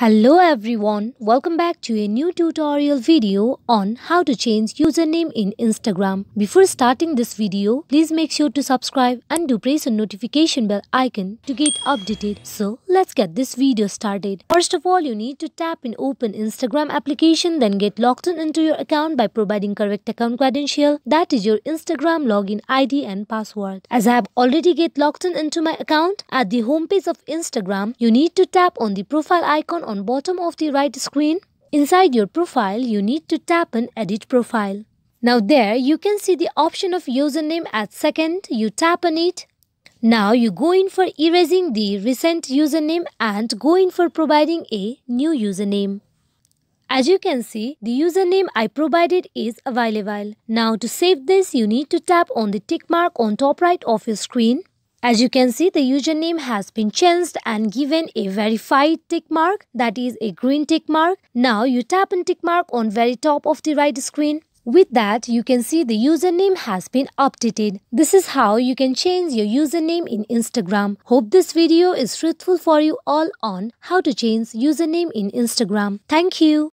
Hello everyone, welcome back to a new tutorial video on how to change username in Instagram. Before starting this video, please make sure to subscribe and do press the notification bell icon to get updated. So let's get this video started. First of all, you need to tap in open Instagram application then get logged in into your account by providing correct account credential that is your Instagram login ID and password. As I have already get logged in into my account, at the homepage of Instagram, you need to tap on the profile icon on bottom of the right screen. Inside your profile, you need to tap on Edit Profile. Now there, you can see the option of username at second. You tap on it. Now you go in for erasing the recent username and go in for providing a new username. As you can see, the username I provided is available. Now to save this, you need to tap on the tick mark on top right of your screen. As you can see, the username has been changed and given a verified tick mark, that is a green tick mark. Now you tap on tick mark on very top of the right screen. With that, you can see the username has been updated. This is how you can change your username in Instagram. Hope this video is fruitful for you all on how to change username in Instagram. Thank you.